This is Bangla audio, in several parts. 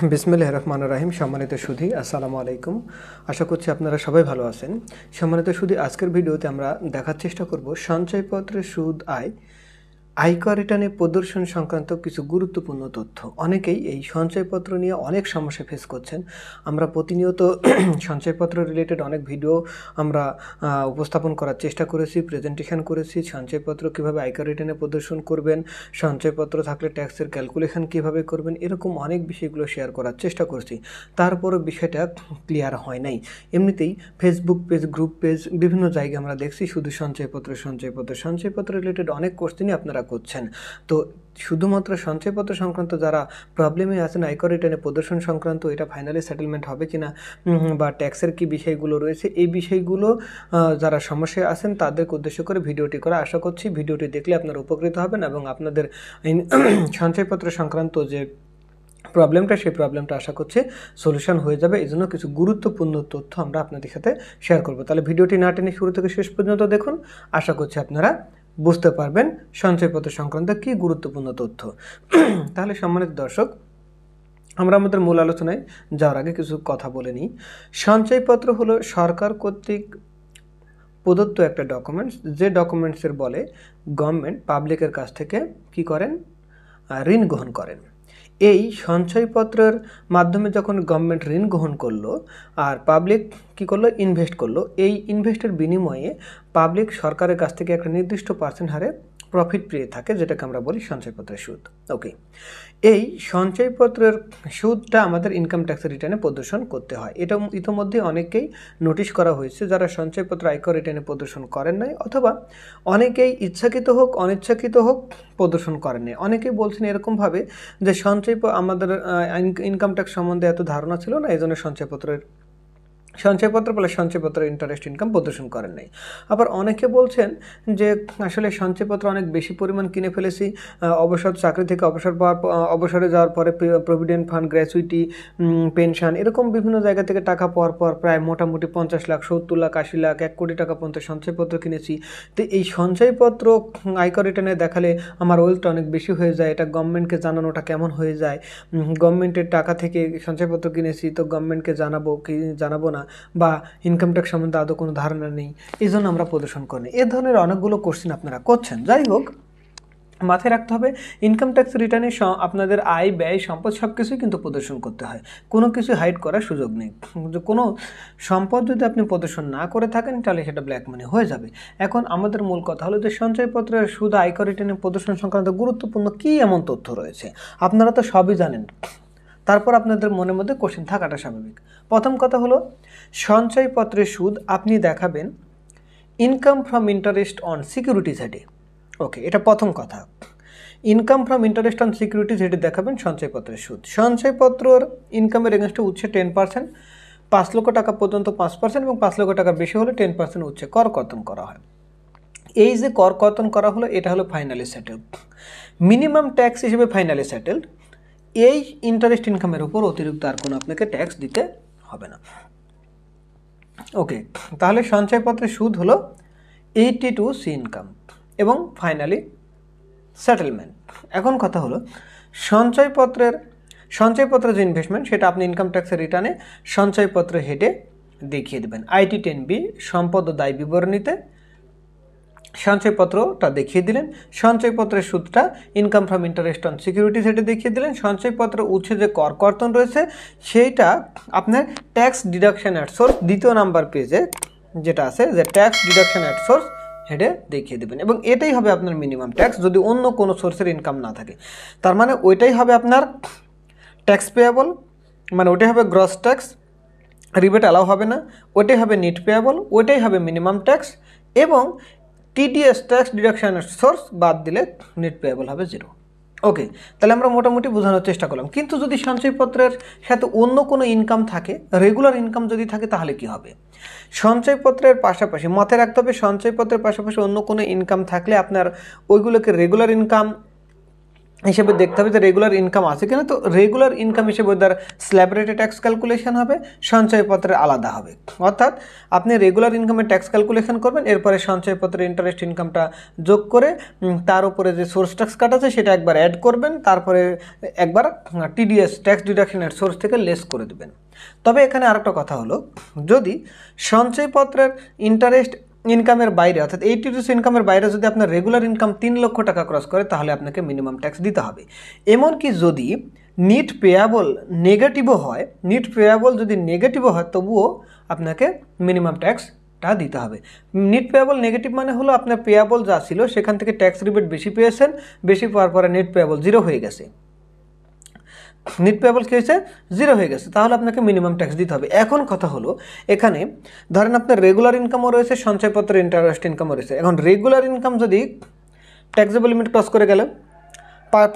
বিসমিল্লাহ রহমান রাহিম সম্মানিত সুধি আসসালামু আলাইকুম আশা করছি আপনারা সবাই ভালো আছেন সম্মানিত সুধি আজকের ভিডিওতে আমরা দেখার চেষ্টা করব সঞ্চয়পত্রের সুদ আয় আয়কর রিটার্নে প্রদর্শন সংক্রান্ত কিছু গুরুত্বপূর্ণ তথ্য অনেকেই এই সঞ্চয়পত্র নিয়ে অনেক সমস্যা ফেস করছেন আমরা প্রতিনিয়ত সঞ্চয়পত্র রিলেটেড অনেক ভিডিও আমরা উপস্থাপন করার চেষ্টা করেছি প্রেজেন্টেশন করেছি সঞ্চয়পত্র কীভাবে আয়কর রিটার্নে প্রদর্শন করবেন সঞ্চয়পত্র থাকলে ট্যাক্সের ক্যালকুলেশন কীভাবে করবেন এরকম অনেক বিষয়গুলো শেয়ার করার চেষ্টা করেছি তারপরও বিষয়টা ক্লিয়ার হয় নাই এমনিতেই ফেসবুক পেজ গ্রুপ পেজ বিভিন্ন জায়গায় আমরা দেখছি শুধু সঞ্চয়পত্র সঞ্চয়পত্র সঞ্চয়পত্র রিলেটেড অনেক কোশ্চেনই আপনারা যারা করছেন তো শুধুমাত্র সঞ্চয়পত্র সংক্রান্ত যারা প্রবলেমে আছেন আয়কর রিটার্নে প্রদর্শন সংক্রান্ত এটা ফাইনালি সেটেলমেন্ট হবে কি না বা ট্যাক্সের কি বিষয়গুলো রয়েছে এই বিষয়গুলো যারা সমস্যায় আছেন তাদেরকে উদ্দেশ্য করে ভিডিওটি করা আশা করছি ভিডিওটি দেখলে আপনারা উপকৃত হবেন এবং আপনাদের সঞ্চয়পত্র সংক্রান্ত যে প্রবলেমটা সেই প্রবলেমটা আশা করছে সলিউশন হয়ে যাবে এই জন্য কিছু গুরুত্বপূর্ণ তথ্য আমরা আপনাদের সাথে শেয়ার করব তাহলে ভিডিওটি না টেনে শুরু থেকে শেষ পর্যন্ত দেখুন আশা করছি আপনারা বুঝতে পারবেন সঞ্চয়পত্র সংক্রান্ত কি গুরুত্বপূর্ণ তথ্য তাহলে সম্মানিত দর্শক আমরা আমাদের মূল আলোচনায় যাওয়ার আগে কিছু কথা বলে নিই সঞ্চয়পত্র হলো সরকার কর্তৃক প্রদত্ত একটা ডকুমেন্টস যে ডকুমেন্টসের বলে গভর্নমেন্ট পাবলিকের কাছ থেকে কি করেন ঋণ গ্রহণ করেন এই সঞ্চয়পত্রের মাধ্যমে যখন গভর্নমেন্ট ঋণ গ্রহণ করলো আর পাবলিক কি করলো ইনভেস্ট করলো এই ইনভেস্টের বিনিময়ে পাবলিক সরকারের কাছ থেকে একটা নির্দিষ্ট পার্সেন্ট হারে প্রফিট পেয়ে থাকে যেটাকে আমরা বলি সঞ্চয়পত্রের সুদ ওকে এই সঞ্চয়পত্রের সুদটা আমাদের ইনকাম ট্যাক্সের রিটার্নে প্রদর্শন করতে হয় এটা ইতোমধ্যে অনেকেই নোটিশ করা হয়েছে যারা সঞ্চয়পত্র আয়কর রিটার্নে প্রদর্শন করেন নাই অথবা অনেকেই ইচ্ছাকৃত হোক অনিচ্ছাকৃত হোক প্রদর্শন করেন নাই অনেকেই বলছেন এরকমভাবে যে সঞ্চয় আমাদের ইনকাম ট্যাক্স সম্বন্ধে এত ধারণা ছিল না এই জন্য সঞ্চয়পত্রের সঞ্চয়পত্র বলে সঞ্চয়পত্র ইন্টারেস্ট ইনকাম প্রদর্শন করেন নাই আবার অনেকে বলছেন যে আসলে সঞ্চয়পত্র অনেক বেশি পরিমাণ কিনে ফেলেছি অবসর চাকরি থেকে অবসর পাওয়ার অবসরে যাওয়ার পরে প্রভিডেন্ট ফান্ড গ্র্যাচুইটি পেনশন এরকম বিভিন্ন জায়গা থেকে টাকা পাওয়ার পর প্রায় মোটামুটি পঞ্চাশ লাখ সত্তর লাখ আশি লাখ এক কোটি টাকা পর্যন্ত সঞ্চয়পত্র কিনেছি তো এই সঞ্চয়পত্র আয়কর রিটার্নে দেখালে আমার ওয়েলথটা অনেক বেশি হয়ে যায় এটা গভর্নমেন্টকে জানানোটা কেমন হয়ে যায় গভর্নমেন্টের টাকা থেকে সঞ্চয়পত্র কিনেছি তো গভর্নমেন্টকে জানাবো কি জানাবো না না বা ইনকাম ট্যাক্স সম্বন্ধে আদৌ কোনো ধারণা নেই এই জন্য আমরা প্রদর্শন করি এ ধরনের অনেকগুলো কোশ্চেন আপনারা করছেন যাই হোক মাথায় রাখতে হবে ইনকাম ট্যাক্স রিটার্নে আপনাদের আয় ব্যয় সম্পদ সব কিছুই কিন্তু প্রদর্শন করতে হয় কোনো কিছু হাইড করার সুযোগ নেই কোনো সম্পদ যদি আপনি প্রদর্শন না করে থাকেন তাহলে সেটা ব্ল্যাক মানি হয়ে যাবে এখন আমাদের মূল কথা হলো যে সঞ্চয়পত্রের সুদ আয়কর রিটার্নে প্রদর্শন সংক্রান্ত গুরুত্বপূর্ণ কী এমন তথ্য রয়েছে আপনারা তো সবই জানেন তারপর আপনাদের মনের মধ্যে কোশ্চেন থাকাটা স্বাভাবিক প্রথম কথা হলো সঞ্চয়পত্রের সুদ আপনি দেখাবেন income from interest on securities হেডে ওকে এটা প্রথম কথা income from interest on securities হেডে দেখাবেন সঞ্চয়পত্রের সুদ সঞ্চয়পত্রর ইনকামের এগেনস্টে উঠছে টেন পার্সেন্ট পাঁচ লক্ষ টাকা পর্যন্ত পাঁচ পার্সেন্ট এবং পাঁচ লক্ষ টাকা বেশি হলে টেন পার্সেন্ট উচ্ছে কর কর্তন করা হয় এই যে কর কর্তন করা হলো এটা হলো ফাইনালি সেটেলড মিনিমাম ট্যাক্স হিসেবে ফাইনালি সেটেলড এই ইন্টারেস্ট ইনকামের উপর অতিরিক্ত আর কোনো আপনাকে ট্যাক্স দিতে হবে না ওকে তাহলে সঞ্চয়পত্রের সুদ হলো এইটি টু সি ইনকাম এবং ফাইনালি সেটেলমেন্ট এখন কথা হলো সঞ্চয়পত্রের সঞ্চয়পত্রের যে ইনভেস্টমেন্ট সেটা আপনি ইনকাম ট্যাক্সের রিটার্নে সঞ্চয়পত্র হেডে দেখিয়ে দেবেন আইটি টেন বি সম্পদ ও দায় বিবরণীতে সঞ্চয়পত্রটা দেখিয়ে দিলেন সঞ্চয়পত্রের সুদটা income from interest on security সেটা দেখিয়ে দিলেন সঞ্চয়পত্র উচ্ছে যে কর কর্তন রয়েছে সেইটা আপনার ট্যাক্স ডিডাকশন অ্যাট সোর্স দ্বিতীয় নাম্বার পেজে যেটা আছে যে ট্যাক্স ডিডাকশন অ্যাট সোর্স হেডে দেখিয়ে দেবেন এবং এটাই হবে আপনার মিনিমাম ট্যাক্স যদি অন্য কোনো সোর্সের ইনকাম না থাকে তার মানে ওইটাই হবে আপনার ট্যাক্স পেয়াবল মানে ওটাই হবে গ্রস ট্যাক্স রিবেট অ্যালাউ হবে না ওটাই হবে নিট পেয়াবল ওটাই হবে মিনিমাম ট্যাক্স এবং টিডিএস ট্যাক্স ডিডাকশানের সোর্স বাদ দিলে নেট পেয়েবল হবে জিরো ওকে তাহলে আমরা মোটামুটি বোঝানোর চেষ্টা করলাম কিন্তু যদি সঞ্চয়পত্রের সাথে অন্য কোনো ইনকাম থাকে রেগুলার ইনকাম যদি থাকে তাহলে কি হবে সঞ্চয়পত্রের পাশাপাশি মাথায় রাখতে হবে সঞ্চয়পত্রের পাশাপাশি অন্য কোনো ইনকাম থাকলে আপনার ওইগুলোকে রেগুলার ইনকাম হিসেবে দেখতে হবে যে রেগুলার ইনকাম আছে কিনা তো রেগুলার ইনকাম হিসেবে তার স্ল্যাবরেটে ট্যাক্স ক্যালকুলেশন হবে সঞ্চয়পত্রের আলাদা হবে অর্থাৎ আপনি রেগুলার ইনকামের ট্যাক্স ক্যালকুলেশন করবেন এরপরে সঞ্চয়পত্রের ইন্টারেস্ট ইনকামটা যোগ করে তার উপরে যে সোর্স ট্যাক্স কাট আছে সেটা একবার অ্যাড করবেন তারপরে একবার টিডিএস ট্যাক্স ডিডাকশনের সোর্স থেকে লেস করে দেবেন তবে এখানে আরেকটা কথা হলো যদি সঞ্চয়পত্রের ইন্টারেস্ট ইনকামের বাইরে অর্থাৎ এইটি টু ইনকামের বাইরে যদি আপনার রেগুলার ইনকাম তিন লক্ষ টাকা ক্রস করে তাহলে আপনাকে মিনিমাম ট্যাক্স দিতে হবে এমনকি যদি নিট পেয়াবল নেগেটিভও হয় নিট পেয়াবল যদি নেগেটিভও হয় তবুও আপনাকে মিনিমাম ট্যাক্সটা দিতে হবে নিট পেয়াবল নেগেটিভ মানে হলো আপনার পেয়াবল যা ছিল সেখান থেকে ট্যাক্স রিবেট বেশি পেয়েছেন বেশি পাওয়ার পরে নেট পেয়াবল জিরো হয়ে গেছে নিট পেয়েবল কী হয়েছে জিরো হয়ে গেছে তাহলে আপনাকে মিনিমাম ট্যাক্স দিতে হবে এখন কথা হলো এখানে ধরেন আপনার রেগুলার ইনকামও রয়েছে সঞ্চয়পত্রের ইন্টারেস্ট ইনকামও রয়েছে এখন রেগুলার ইনকাম যদি ট্যাক্সেবল লিমিট ক্রস করে গেলে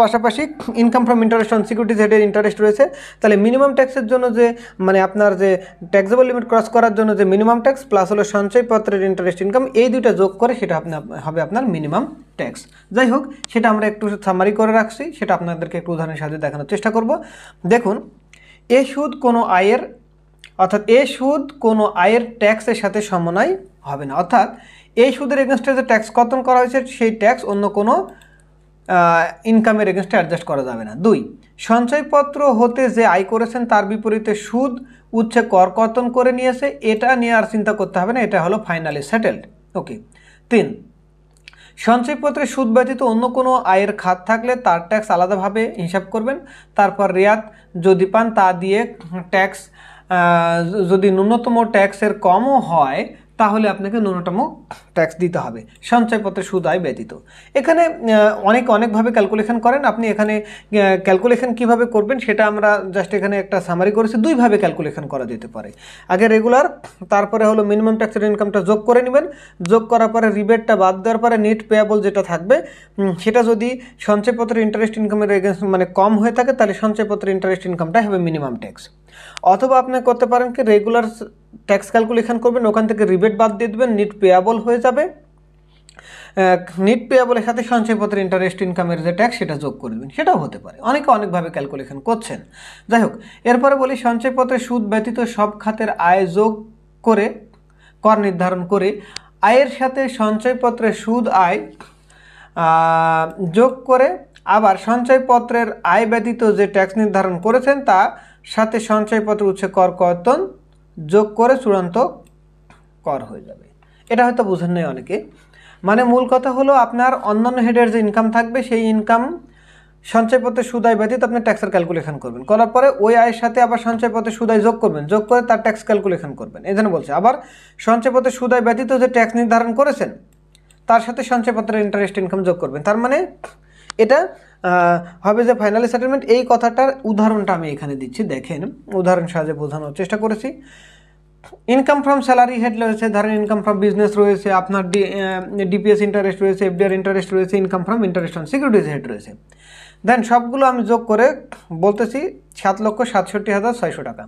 পাশাপাশি income from interest on securities হেডের ইন্টারেস্ট রয়েছে তাহলে মিনিমাম ট্যাক্সের জন্য যে মানে আপনার যে ট্যাক্সেবল লিমিট ক্রস করার জন্য যে মিনিমাম ট্যাক্স প্লাস হলো সঞ্চয়পত্রের ইন্টারেস্ট ইনকাম এই দুইটা যোগ করে সেটা আপনার হবে আপনার মিনিমাম ট্যাক্স যাই হোক সেটা আমরা একটু সামারি করে রাখছি সেটা আপনাদেরকে একটু উদাহরণের সাহায্যে দেখানোর চেষ্টা করব দেখুন এ সুদ কোনো আয়ের অর্থাৎ এ সুদ কোনো আয়ের ট্যাক্সের সাথে সমন্বয় হবে না অর্থাৎ এই সুদের এগেনস্টে যে ট্যাক্স কতন করা হয়েছে সেই ট্যাক্স অন্য কোনো ইনকামের এগেনস্টে অ্যাডজাস্ট করা যাবে না দুই সঞ্চয়পত্র হতে যে আয় করেছেন তার বিপরীতে সুদ উচ্ছে কর কর্তন করে নিয়েছে এটা নিয়ে আর চিন্তা করতে হবে না এটা হলো ফাইনালি সেটেলড ওকে তিন সঞ্চয়পত্রে সুদ ব্যতীত অন্য কোনো আয়ের খাত থাকলে তার ট্যাক্স আলাদাভাবে হিসাব করবেন তারপর রেয়াত যদি পান তা দিয়ে ট্যাক্স যদি ন্যূনতম ট্যাক্সের কমও হয় তাহলে আপনাকে ন্যূনতম ট্যাক্স দিতে হবে সঞ্চয়পত্রের সুদ আয় ব্যতীত এখানে অনেক অনেকভাবে ক্যালকুলেশন করেন আপনি এখানে ক্যালকুলেশন কিভাবে করবেন সেটা আমরা জাস্ট এখানে একটা সামারি করেছি দুইভাবে ক্যালকুলেশন করা যেতে পারে আগে রেগুলার তারপরে হলো মিনিমাম ট্যাক্সের ইনকামটা যোগ করে নেবেন যোগ করার পরে রিবেটটা বাদ দেওয়ার পরে নেট পেয়াবল যেটা থাকবে সেটা যদি সঞ্চয়পত্রের ইন্টারেস্ট ইনকামের এগেন্স মানে কম হয়ে থাকে তাহলে সঞ্চয়পত্রের ইন্টারেস্ট ইনকামটাই হবে মিনিমাম ট্যাক্স অথবা আপনি করতে পারেন কি রেগুলার ট্যাক্স ক্যালকুলেশন করবেন ওখান থেকে রিবেট বাদ দিয়ে দেবেন নিট পেয়াবল হয়ে যাবে নিট পেয়াবলের সাথে সঞ্চয়পত্রের ইন্টারেস্ট ইনকামের যে ট্যাক্স সেটা যোগ করে দেবেন সেটাও হতে পারে অনেকে অনেকভাবে ক্যালকুলেশন করছেন যাই হোক এরপরে বলি সঞ্চয়পত্রের সুদ ব্যতীত সব খাতের আয় যোগ করে কর নির্ধারণ করে আয়ের সাথে সঞ্চয়পত্রের সুদ আয় যোগ করে আবার সঞ্চয়পত্রের আয় ব্যতীত যে ট্যাক্স নির্ধারণ করেছেন তা সাথে সঞ্চয়পত্র উচ্ছে কর কর্তন যোগ করে চূড়ান্ত কর হয়ে যাবে এটা হয়তো বুঝেন নেই অনেকে মানে মূল কথা হলো আপনার অন্যান্য হেডের যে ইনকাম থাকবে সেই ইনকাম সঞ্চয়পত্রের সুদায় ব্যতীত আপনি ট্যাক্সের ক্যালকুলেশন করবেন করার পরে ওই আয়ের সাথে আবার সঞ্চয়পত্রের সুদায় যোগ করবেন যোগ করে তার ট্যাক্স ক্যালকুলেশন করবেন এই জন্য বলছে আবার সঞ্চয়পত্রের সুদায় ব্যতীত যে ট্যাক্স নির্ধারণ করেছেন তার সাথে সঞ্চয়পত্রের ইন্টারেস্ট ইনকাম যোগ করবেন তার মানে এটা হবে যে ফাইনালি সেটেলমেন্ট এই কথাটার উদাহরণটা আমি এখানে দিচ্ছি দেখেন উদাহরণ সাহায্যে বোঝানোর চেষ্টা করেছি ইনকাম ফ্রম স্যালারি হেড রয়েছে ধরেন ইনকাম ফ্রম বিজনেস রয়েছে আপনার ডিপিএস ইন্টারেস্ট রয়েছে এফডিআর ইন্টারেস্ট রয়েছে income from interest on securities head রয়েছে দেন সবগুলো আমি যোগ করে বলতেছি সাত লক্ষ সাতষট্টি হাজার ছয়শো টাকা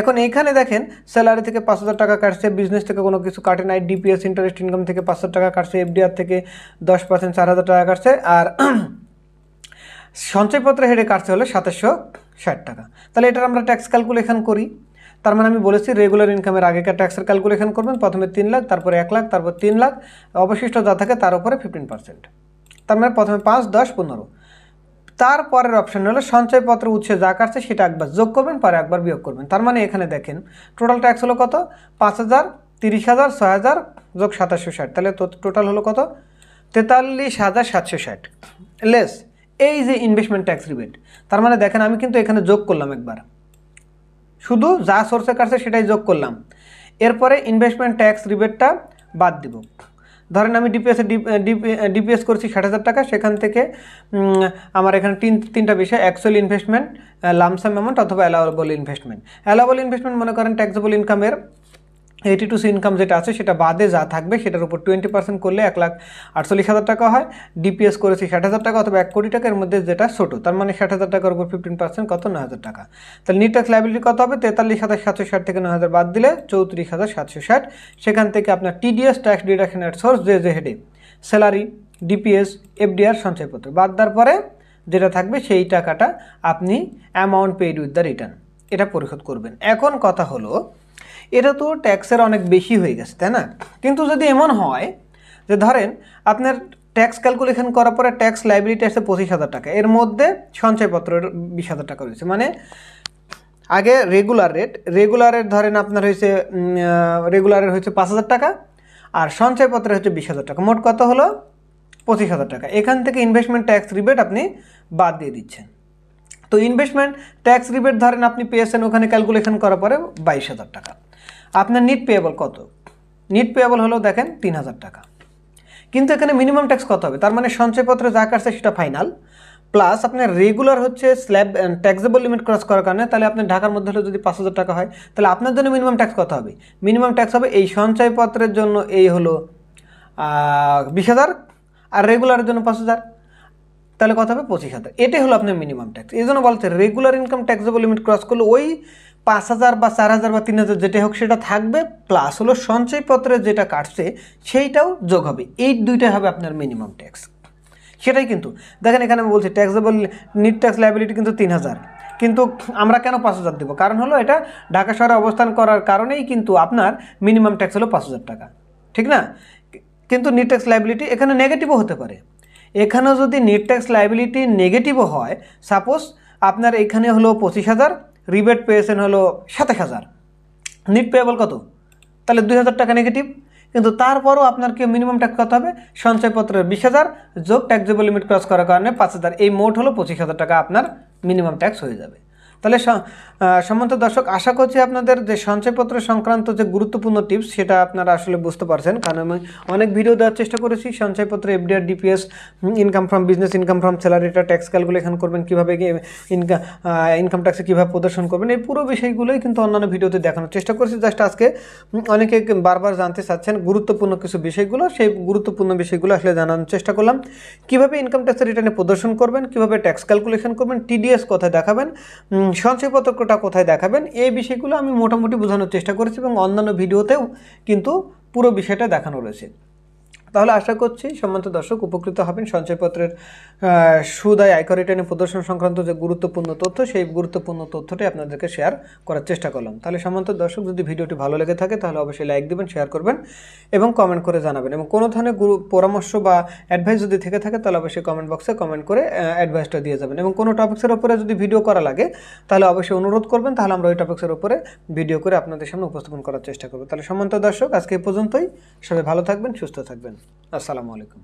এখন এইখানে দেখেন স্যালারি থেকে পাঁচ হাজার টাকা কাটছে বিজনেস থেকে কোনো কিছু কাটে নাই ডিপিএস ইন্টারেস্ট ইনকাম থেকে পাঁচ টাকা কাটছে এফডিআর থেকে দশ পার্সেন্ট চার হাজার টাকা কাটছে আর সঞ্চয়পত্র হেডে কাটছে হলে সাতাশশো ষাট টাকা তাহলে এটার আমরা ট্যাক্স ক্যালকুলেশন করি তার মানে আমি বলেছি রেগুলার ইনকামের আগেকার ট্যাক্সের ক্যালকুলেশন করবেন প্রথমে তিন লাখ তারপরে এক লাখ তারপর তিন লাখ অবশিষ্ট যা থাকে তার উপরে ফিফটিন পার্সেন্ট তার মানে প্রথমে পাঁচ দশ পনেরো তারপরের অপশান হলো সঞ্চয়পত্র উৎসে যা কাটছে সেটা একবার যোগ করবেন পরে একবার বিয়োগ করবেন তার মানে এখানে দেখেন টোটাল ট্যাক্স হলো কত পাঁচ হাজার তিরিশ হাজার ছয় হাজার যোগ সাতাশশো ষাট তাহলে টোটাল হলো কত তেতাল্লিশ হাজার সাতশো ষাট লেস এই যে ইনভেস্টমেন্ট ট্যাক্স রিবেট তার মানে দেখেন আমি কিন্তু এখানে যোগ করলাম একবার শুধু যা সোর্সে কাটছে সেটাই যোগ করলাম এরপরে ইনভেস্টমেন্ট ট্যাক্স রিবেটটা বাদ দিব ধরেন আমি ডিপিএসে ডিপিএস করছি ষাট হাজার টাকা সেখান থেকে আমার এখানে তিন তিনটা বিষয় অ্যাকচুয়াল ইনভেস্টমেন্ট লামসাম অ্যামাউন্ট অথবা অ্যালাওয়েবল ইনভেস্টমেন্ট অ্যালাওয়েবল ইনভেস্টমেন্ট মনে করেন ট্যাক্সেবল ইনকামের এইটি টু সি ইনকাম যেটা আছে সেটা বাদে যা থাকবে সেটার উপর টোয়েন্টি পার্সেন্ট করলে এক লাখ আটচল্লিশ হাজার টাকা হয় ডিপিএস করেছি ষাট হাজার টাকা অথবা এক কোটি টাকার মধ্যে যেটা ছোটো তার মানে ষাট হাজার টাকার উপর ফিফটিন পার্সেন্ট কত নয় হাজার টাকা তাহলে নিট ট্যাক্স লাইবিলিটি কত হবে তেতাল্লিশ হাজার সাতশো ষাট থেকে নয় হাজার বাদ দিলে চৌত্রিশ হাজার সাতশো ষাট সেখান থেকে আপনার TDS tax deduction at source যে যে হেডে স্যালারি ডিপিএস এফডিআর সঞ্চয়পত্র বাদ দেওয়ার পরে যেটা থাকবে সেই টাকাটা আপনি amount paid with the return এটা পরিশোধ করবেন এখন কথা হলো এটা তো ট্যাক্সের অনেক বেশি হয়ে গেছে তাই না কিন্তু যদি এমন হয় যে ধরেন আপনার ট্যাক্স ক্যালকুলেশন করার পরে ট্যাক্স লাইব্রেরিটি আসছে পঁচিশ হাজার টাকা এর মধ্যে সঞ্চয়পত্রের বিশ হাজার টাকা রয়েছে মানে আগে রেগুলার রেট রেগুলার রেট ধরেন আপনার হয়েছে রেগুলারের হয়েছে পাঁচ হাজার টাকা আর সঞ্চয়পত্রে হচ্ছে বিশ হাজার টাকা মোট কত হলো পঁচিশ হাজার টাকা এখান থেকে ইনভেস্টমেন্ট ট্যাক্স রিবেট আপনি বাদ দিয়ে দিচ্ছেন তো ইনভেস্টমেন্ট ট্যাক্স রিবেট ধরেন আপনি পেয়েছেন ওখানে ক্যালকুলেশন করার পরে বাইশ হাজার টাকা আপনার নিট পেয়েবল কত নিট পেয়েবল হলো দেখেন তিন হাজার টাকা কিন্তু এখানে মিনিমাম ট্যাক্স কত হবে তার মানে সঞ্চয়পত্র যা কাটছে সেটা ফাইনাল প্লাস আপনার রেগুলার হচ্ছে স্ল্যাব ট্যাক্সেবল লিমিট ক্রস করার কারণে তাহলে আপনার ঢাকার মধ্যে হলে যদি পাঁচ হাজার টাকা হয় তাহলে আপনার জন্য মিনিমাম ট্যাক্স কত হবে মিনিমাম ট্যাক্স হবে এই সঞ্চয়পত্রের জন্য এই হলো বিশ হাজার আর রেগুলারের জন্য পাঁচ হাজার তাহলে কত হবে পঁচিশ হাজার এটাই হলো আপনার মিনিমাম ট্যাক্স এই জন্য বলছে regular income taxable limit cross করলে ওই পাঁচ হাজার বা চার হাজার বা তিন হাজার যেটাই হোক সেটা থাকবে প্লাস হলো সঞ্চয়পত্রে যেটা কাটছে সেইটাও যোগ হবে এই দুইটাই হবে আপনার মিনিমাম ট্যাক্স সেটাই কিন্তু দেখেন এখানে আমি বলছি ট্যাক্সেবল নিট ট্যাক্স লাইবিলিটি কিন্তু তিন হাজার কিন্তু আমরা কেন পাঁচ হাজার দেবো কারণ হলো এটা ঢাকা শহরে অবস্থান করার কারণেই কিন্তু আপনার মিনিমাম ট্যাক্স হলো পাঁচ হাজার টাকা ঠিক না কিন্তু নিট ট্যাক্স লাইবিলিটি এখানে নেগেটিভও হতে পারে এখানেও যদি নেট ট্যাক্স লাইবিলিটি নেগেটিভও হয় সাপোজ আপনার এখানে হলো পঁচিশ হাজার রিবেট পেয়েছেন হলো সাতাশ হাজার নেট পেয়েবল কত তাহলে দুই হাজার টাকা নেগেটিভ কিন্তু তারপরও আপনার কি মিনিমাম ট্যাক্স কত হবে সঞ্চয়পত্রের বিশ হাজার যোগ ট্যাক্সেবল লিমিট ক্রস করার কারণে পাঁচ হাজার এই মোট হলো পঁচিশ হাজার টাকা আপনার মিনিমাম ট্যাক্স হয়ে যাবে তাহলে সম্মত দর্শক আশা করছি আপনাদের যে সঞ্চয়পত্র সংক্রান্ত যে গুরুত্বপূর্ণ টিপস সেটা আপনারা আসলে বুঝতে পারছেন কারণ আমি অনেক ভিডিও দেওয়ার চেষ্টা করেছি সঞ্চয়পত্র FDR DPS income from business income from স্যালারিটা ট্যাক্স ক্যালকুলেশন করবেন কীভাবে ইনকাম ইনকাম ট্যাক্সে কীভাবে প্রদর্শন করবেন এই পুরো বিষয়গুলোই কিন্তু অন্যান্য ভিডিওতে দেখানোর চেষ্টা করেছি জাস্ট আজকে অনেকে বারবার জানতে চাচ্ছেন গুরুত্বপূর্ণ কিছু বিষয়গুলো সেই গুরুত্বপূর্ণ বিষয়গুলো আসলে জানানোর চেষ্টা করলাম কীভাবে ইনকাম ট্যাক্সের রিটার্নে প্রদর্শন করবেন কীভাবে ট্যাক্স ক্যালকুলেশন করবেন টিডিএস কথা দেখাবেন সঞ্চয়পত্রটা কোথায় দেখাবেন এই বিষয়গুলো আমি মোটামুটি বোঝানোর চেষ্টা করেছি এবং অন্যান্য ভিডিওতেও কিন্তু পুরো বিষয়টা দেখানো রয়েছে তাহলে আশা করছি সম্মান্ত দর্শক উপকৃত হবেন সঞ্চয়পত্রের সুদায় আয়কর রিটার্নে প্রদর্শন সংক্রান্ত যে গুরুত্বপূর্ণ তথ্য সেই গুরুত্বপূর্ণ তথ্যটি আপনাদেরকে শেয়ার করার চেষ্টা করলাম তাহলে সম্মান্ত দর্শক যদি ভিডিওটি ভালো লেগে থাকে তাহলে অবশ্যই লাইক দেবেন শেয়ার করবেন এবং কমেন্ট করে জানাবেন এবং কোনো ধরনের গুরু পরামর্শ বা অ্যাডভাইস যদি থেকে থাকে তাহলে অবশ্যই কমেন্ট বক্সে কমেন্ট করে অ্যাডভাইসটা দিয়ে যাবেন এবং কোনো টপিক্সের উপরে যদি ভিডিও করা লাগে তাহলে অবশ্যই অনুরোধ করবেন তাহলে আমরা ওই টপিক্সের উপরে ভিডিও করে আপনাদের সামনে উপস্থাপন করার চেষ্টা করবো তাহলে সম্মান্ত দর্শক আজকে এই পর্যন্তই সবাই ভালো থাকবেন সুস্থ থাকবেন السلام عليكم